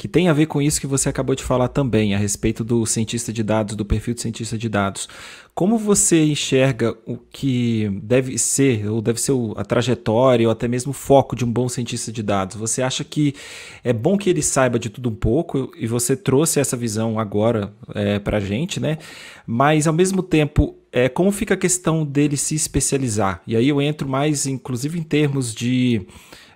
que tem a ver com isso que você acabou de falar também, a respeito do cientista de dados, do perfil de cientista de dados. Como você enxerga o que deve ser, ou deve ser a trajetória, ou até mesmo o foco de um bom cientista de dados? Você acha que é bom que ele saiba de tudo um pouco, e você trouxe essa visão agora é, para a gente, né? Mas, ao mesmo tempo, é, como fica a questão dele se especializar? E aí eu entro mais, inclusive, em termos de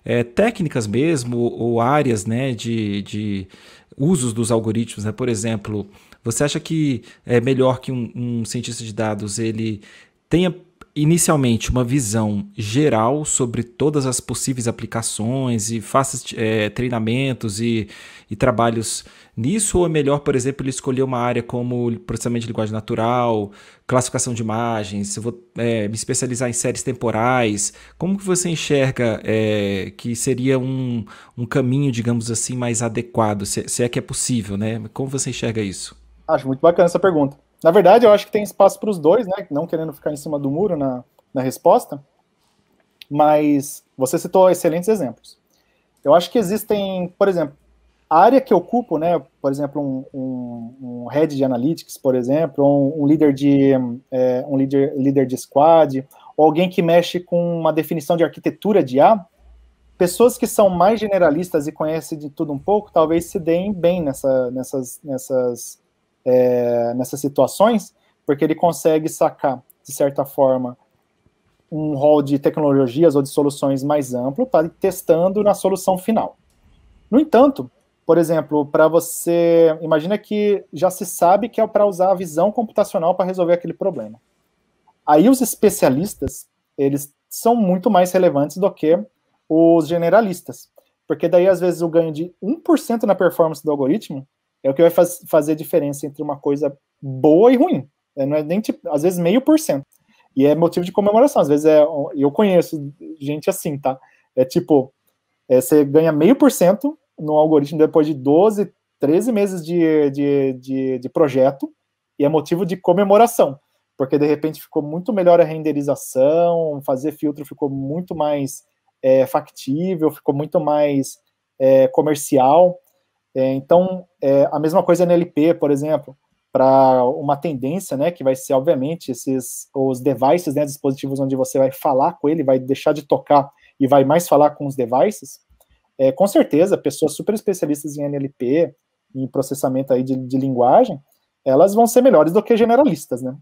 é, técnicas mesmo, ou áreas né, de, de usos dos algoritmos. Né? Por exemplo, você acha que é melhor que um, um cientista de dados ele tenha inicialmente uma visão geral sobre todas as possíveis aplicações e faça é, treinamentos e, e, trabalhos nisso? Ou é melhor, por exemplo, ele escolher uma área como processamento de linguagem natural, classificação de imagens, eu vou é, me especializar em séries temporais? Como que você enxerga é, que seria um, um caminho, digamos assim, mais adequado, se, se é que é possível, né? Como você enxerga isso? Acho muito bacana essa pergunta. Na verdade, eu acho que tem espaço para os dois, né? Não querendo ficar em cima do muro na, na resposta, mas você citou excelentes exemplos. Eu acho que existem, por exemplo, a área que eu ocupo, né? Por exemplo, um, um, um head de analytics, por exemplo, um, um líder de é, um líder, líder de squad, ou alguém que mexe com uma definição de arquitetura de A. Pessoas que são mais generalistas e conhecem de tudo um pouco, talvez se deem bem nessa, nessas, nessas é, nessas situações, porque ele consegue sacar, de certa forma, um rol de tecnologias ou de soluções mais amplo para tá ir testando na solução final. No entanto, por exemplo, para você. Imagina que já se sabe que é para usar a visão computacional para resolver aquele problema. Aí os especialistas, eles são muito mais relevantes do que os generalistas. Porque daí, às vezes, o ganho de 1% na performance do algoritmo é o que vai faz, fazer a diferença entre uma coisa boa e ruim. É, não é nem tipo, às vezes meio por cento. E é motivo de comemoração. Às vezes é, eu conheço gente assim, tá? É tipo, é, você ganha meio por cento no algoritmo depois de 12, 13 meses de, de, de, de projeto, e é motivo de comemoração porque de repente ficou muito melhor a renderização, fazer filtro ficou muito mais é, factível, ficou muito mais é, comercial. É, então, é, a mesma coisa na LP, por exemplo, para uma tendência, né, que vai ser, obviamente, esses os devices, né, dispositivos onde você vai falar com ele, vai deixar de tocar e vai mais falar com os devices, é, com certeza, pessoas super especialistas em NLP, em processamento aí de, de linguagem, elas vão ser melhores do que generalistas, né?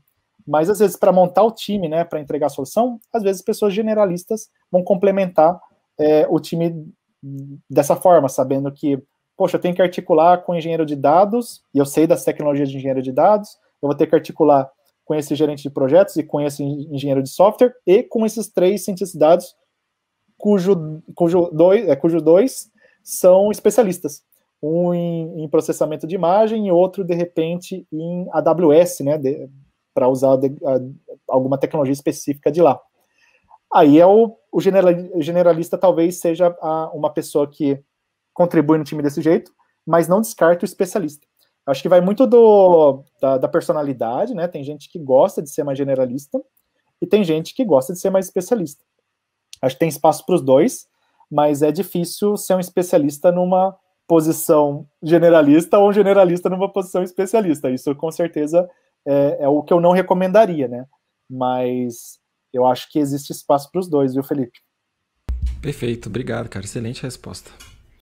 Mas, às vezes, para montar o time, né, para entregar a solução, às vezes pessoas generalistas vão complementar é, o time dessa forma, sabendo que poxa, eu tenho que articular com o engenheiro de dados, e eu sei das tecnologias de engenheiro de dados, eu vou ter que articular com esse gerente de projetos e com esse engenheiro de software e com esses três cientistas de dados, cujo, cujo, dois, é, cujo dois são especialistas. Um em, em processamento de imagem e outro, de repente, em AWS, né, para usar de, a, alguma tecnologia específica de lá. Aí é o, o generalista talvez seja a, uma pessoa que contribui no time desse jeito, mas não descarta o especialista. acho que vai muito do, da, da, personalidade, né? Tem gente que gosta de ser mais generalista e tem gente que gosta de ser mais especialista. Acho que tem espaço para os dois, mas é difícil ser um especialista numa posição generalista ou um generalista numa posição especialista. Isso com certeza é, é o que eu não recomendaria, né? Mas eu acho que existe espaço para os dois, viu, Felipe? Perfeito, obrigado, cara. Excelente resposta.